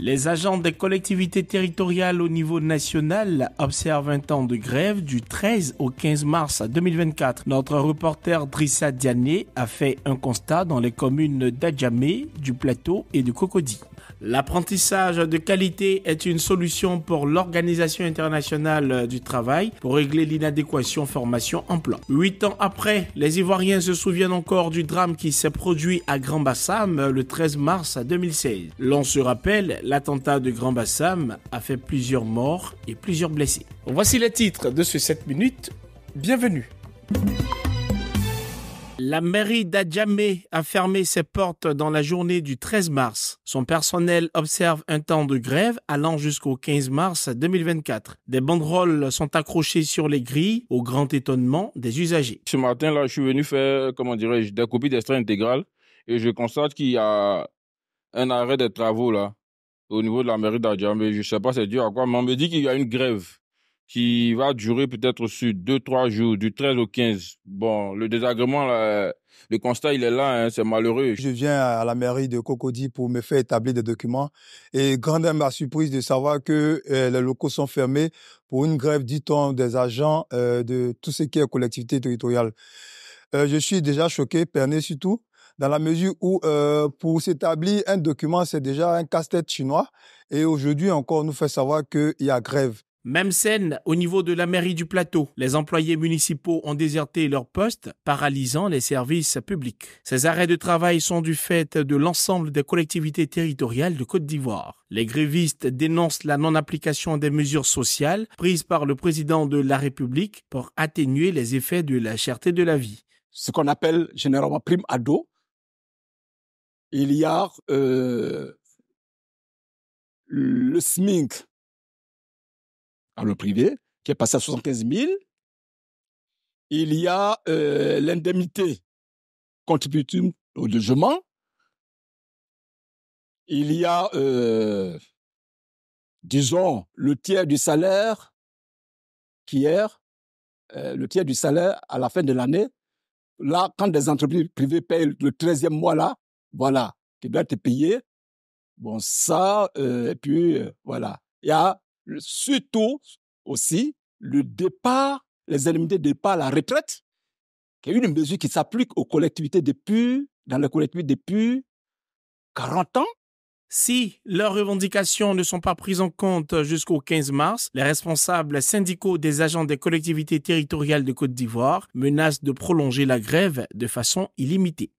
Les agents des collectivités territoriales au niveau national observent un temps de grève du 13 au 15 mars 2024. Notre reporter Drissa Diané a fait un constat dans les communes d'Adjamé, du Plateau et de Cocody. L'apprentissage de qualité est une solution pour l'Organisation internationale euh, du travail pour régler l'inadéquation formation-emploi. Huit ans après, les Ivoiriens se souviennent encore du drame qui s'est produit à Grand Bassam euh, le 13 mars 2016. L'on se rappelle, l'attentat de Grand Bassam a fait plusieurs morts et plusieurs blessés. Voici les titres de ce 7 minutes. Bienvenue. La mairie d'Adjamé a fermé ses portes dans la journée du 13 mars. Son personnel observe un temps de grève allant jusqu'au 15 mars 2024. Des banderoles sont accrochées sur les grilles au grand étonnement des usagers. Ce matin là, je suis venu faire comment dirais-je des copies d'extrait intégral et je constate qu'il y a un arrêt des travaux là au niveau de la mairie d'Adjamé. Je ne sais pas c'est dû à quoi, mais on me dit qu'il y a une grève qui va durer peut-être sur deux, trois jours, du 13 au 15. Bon, le désagrément, le constat, il est là, hein, c'est malheureux. Je viens à la mairie de Cocody pour me faire établir des documents. Et grande est ma surprise de savoir que euh, les locaux sont fermés pour une grève, dit-on, des agents euh, de tout ce qui est collectivité territoriale. Euh, je suis déjà choqué, perné surtout, dans la mesure où euh, pour s'établir un document, c'est déjà un casse-tête chinois. Et aujourd'hui encore, on nous fait savoir qu'il y a grève. Même scène au niveau de la mairie du plateau. Les employés municipaux ont déserté leurs postes, paralysant les services publics. Ces arrêts de travail sont du fait de l'ensemble des collectivités territoriales de Côte d'Ivoire. Les grévistes dénoncent la non-application des mesures sociales prises par le président de la République pour atténuer les effets de la cherté de la vie. Ce qu'on appelle généralement prime ado. Il y a euh, le smink » à le privé, qui est passé à 75 000. Il y a euh, l'indemnité contributive au logement. Il y a, euh, disons, le tiers du salaire qui est euh, le tiers du salaire à la fin de l'année. Là, quand des entreprises privées payent le 13e mois, là, voilà, qui doit être payé. Bon, ça, et puis, voilà. Il y a surtout aussi le départ, les indemnités de départ à la retraite, qui est une mesure qui s'applique aux collectivités depuis, dans les collectivités depuis 40 ans. Si leurs revendications ne sont pas prises en compte jusqu'au 15 mars, les responsables syndicaux des agents des collectivités territoriales de Côte d'Ivoire menacent de prolonger la grève de façon illimitée.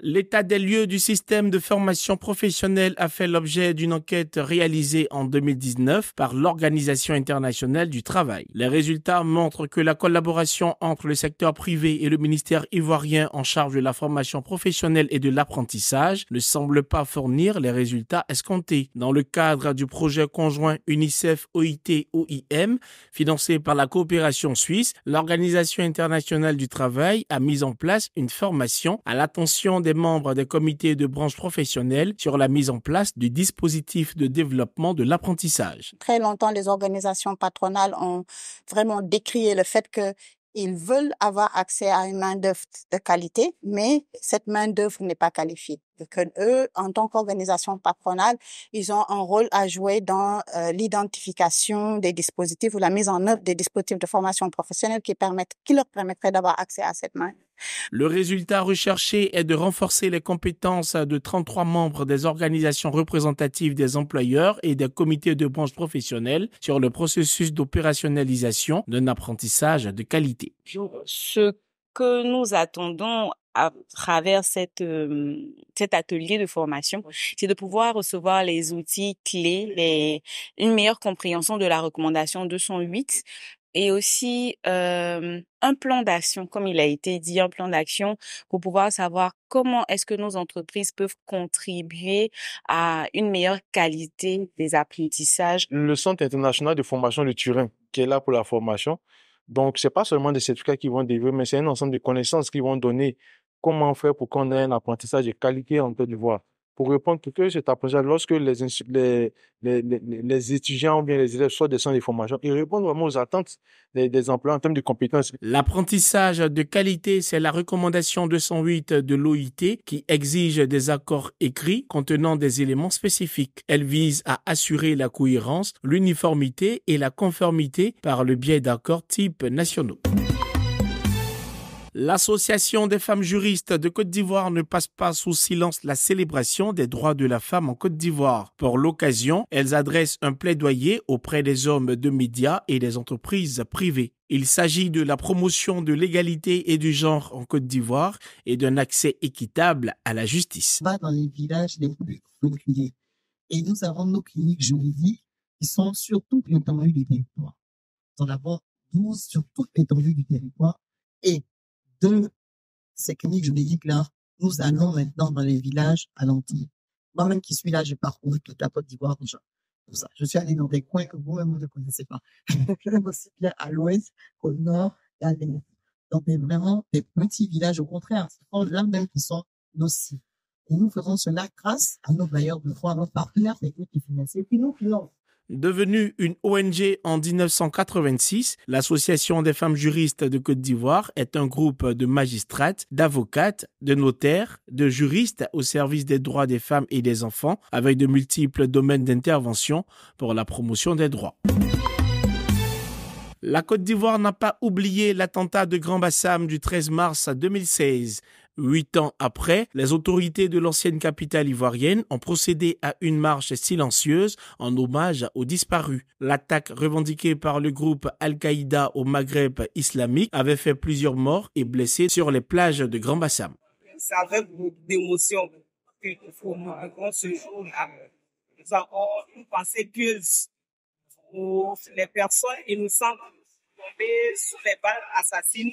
L'état des lieux du système de formation professionnelle a fait l'objet d'une enquête réalisée en 2019 par l'Organisation internationale du travail. Les résultats montrent que la collaboration entre le secteur privé et le ministère ivoirien en charge de la formation professionnelle et de l'apprentissage ne semble pas fournir les résultats escomptés. Dans le cadre du projet conjoint UNICEF-OIT-OIM, financé par la coopération suisse, l'Organisation internationale du travail a mis en place une formation à l'attention des des membres des comités de branches professionnelles sur la mise en place du dispositif de développement de l'apprentissage. Très longtemps, les organisations patronales ont vraiment décrié le fait que ils veulent avoir accès à une main-d'œuvre de qualité, mais cette main-d'œuvre n'est pas qualifiée. Que eux, en tant qu'organisation patronale, ils ont un rôle à jouer dans euh, l'identification des dispositifs ou la mise en œuvre des dispositifs de formation professionnelle qui permettent, qui leur permettraient d'avoir accès à cette main. Le résultat recherché est de renforcer les compétences de 33 membres des organisations représentatives des employeurs et des comités de branche professionnelle sur le processus d'opérationnalisation d'un apprentissage de qualité. Ce que nous attendons à travers euh, cet atelier de formation, c'est de pouvoir recevoir les outils clés, les, une meilleure compréhension de la recommandation 208 et aussi un plan d'action, comme il a été dit, un plan d'action pour pouvoir savoir comment est-ce que nos entreprises peuvent contribuer à une meilleure qualité des apprentissages. Le Centre international de formation de Turin, qui est là pour la formation, donc n'est pas seulement des certificats qui vont délivrer, mais c'est un ensemble de connaissances qui vont donner. Comment faire pour qu'on ait un apprentissage de qualité peut le voir. Pour répondre que cet apprentissage, lorsque les, les, les, les, étudiants ou bien les élèves sortent des centres de ils répondent vraiment aux attentes des, des emplois en termes de compétences. L'apprentissage de qualité, c'est la recommandation 208 de l'OIT qui exige des accords écrits contenant des éléments spécifiques. Elle vise à assurer la cohérence, l'uniformité et la conformité par le biais d'accords type nationaux. L'Association des femmes juristes de Côte d'Ivoire ne passe pas sous silence la célébration des droits de la femme en Côte d'Ivoire. Pour l'occasion, elles adressent un plaidoyer auprès des hommes de médias et des entreprises privées. Il s'agit de la promotion de l'égalité et du genre en Côte d'Ivoire et d'un accès équitable à la justice. On va dans les villages des reculés. Et nous avons nos cliniques juridiques qui sont sur toute l'étendue du territoire. Nous en avons 12 sur toute l'étendue du territoire. Et de ces cliniques que là, nous allons maintenant dans les villages à l'entrée. Moi-même qui suis là, j'ai parcouru toute la Côte d'Ivoire déjà. Tout ça. Je suis allé dans des coins que vous-même ne connaissez pas. Je aussi bien à l'ouest qu'au nord à l'est. Donc, des, vraiment des petits villages, au contraire, sont là même qui sont nocifs. Et nous faisons cela grâce à nos bailleurs de fonds, à nos partenaires techniques et puis qui nous financent. Devenue une ONG en 1986, l'Association des femmes juristes de Côte d'Ivoire est un groupe de magistrates, d'avocates, de notaires, de juristes au service des droits des femmes et des enfants avec de multiples domaines d'intervention pour la promotion des droits. La Côte d'Ivoire n'a pas oublié l'attentat de Grand Bassam du 13 mars 2016. Huit ans après, les autorités de l'ancienne capitale ivoirienne ont procédé à une marche silencieuse en hommage aux disparus. L'attaque revendiquée par le groupe Al-Qaïda au Maghreb islamique avait fait plusieurs morts et blessés sur les plages de Grand Bassam. C'est avec beaucoup d'émotion que nous ce jour-là. Nous avons une les personnes innocentes tombées sous les balles assassines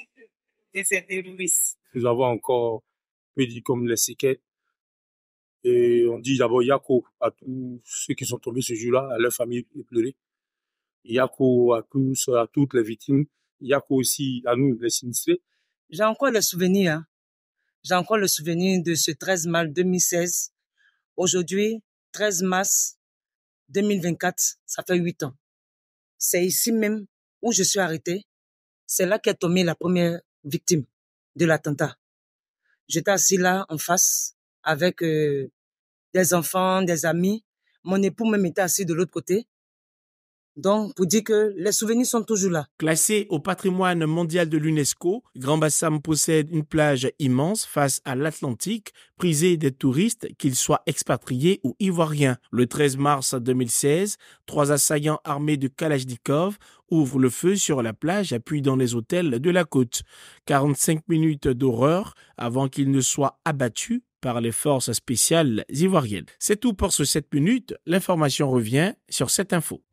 de ces terroristes nous avons encore dit comme les séquelles. Et on dit d'abord Yako à tous ceux qui sont tombés ce jour-là, à leur famille pleurées. Yako à tous, à toutes les victimes. Yako aussi à nous, les sinistrés. J'ai encore le souvenir. Hein. J'ai encore le souvenir de ce 13 mars 2016. Aujourd'hui, 13 mars 2024, ça fait huit ans. C'est ici même où je suis arrêté, C'est là qu'est tombée la première victime de l'attentat. J'étais assis là en face avec euh, des enfants, des amis. Mon époux même était assis de l'autre côté. Donc, pour dire que les souvenirs sont toujours là. Classé au patrimoine mondial de l'UNESCO, Grand Bassam possède une plage immense face à l'Atlantique, prisée des touristes, qu'ils soient expatriés ou ivoiriens. Le 13 mars 2016, trois assaillants armés de Kalachnikov ouvre le feu sur la plage, appuie dans les hôtels de la côte. 45 minutes d'horreur avant qu'il ne soit abattu par les forces spéciales ivoiriennes. C'est tout pour ce 7 minutes. L'information revient sur cette info.